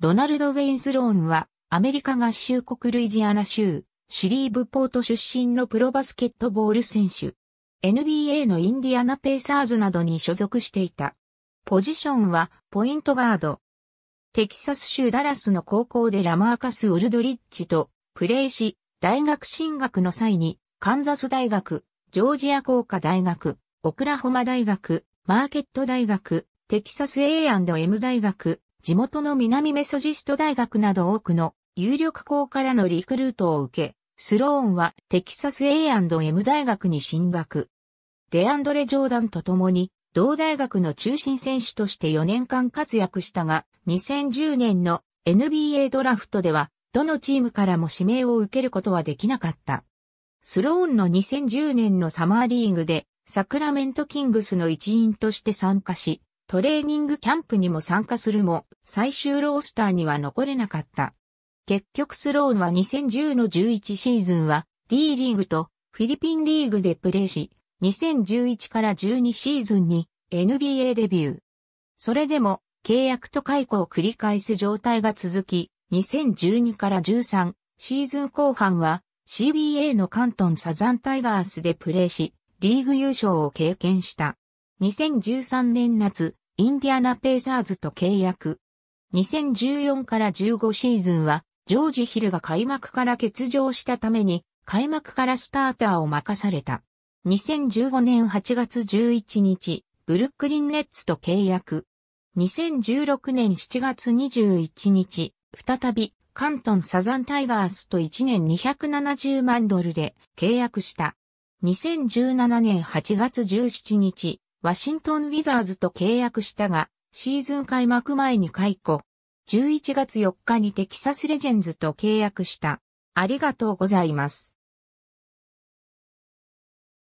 ドナルド・ウェインスローンは、アメリカ合衆国ルイジアナ州、シュリーブポート出身のプロバスケットボール選手。NBA のインディアナペイサーズなどに所属していた。ポジションは、ポイントガード。テキサス州ダラスの高校でラマーカス・ウルドリッチとプレイし、大学進学の際に、カンザス大学、ジョージア工科大学、オクラホマ大学、マーケット大学、テキサス A&M 大学、地元の南メソジスト大学など多くの有力校からのリクルートを受け、スローンはテキサス A&M 大学に進学。デアンドレ・ジョーダンと共に、同大学の中心選手として4年間活躍したが、2010年の NBA ドラフトでは、どのチームからも指名を受けることはできなかった。スローンの2010年のサマーリーグで、サクラメントキングスの一員として参加し、トレーニングキャンプにも参加するも、最終ロースターには残れなかった。結局スローンは2010の11シーズンは D リーグとフィリピンリーグでプレーし、2011から12シーズンに NBA デビュー。それでも契約と解雇を繰り返す状態が続き、2012から13シーズン後半は CBA の関東サザンタイガースでプレーし、リーグ優勝を経験した。2013年夏、インディアナペーサーズと契約。2014から15シーズンは、ジョージ・ヒルが開幕から欠場したために、開幕からスターターを任された。2015年8月11日、ブルックリン・ネッツと契約。2016年7月21日、再び、関東サザンタイガースと1年270万ドルで契約した。2017年8月17日、ワシントン・ウィザーズと契約したが、シーズン開幕前に解雇。11月4日にテキサス・レジェンズと契約した。ありがとうございます。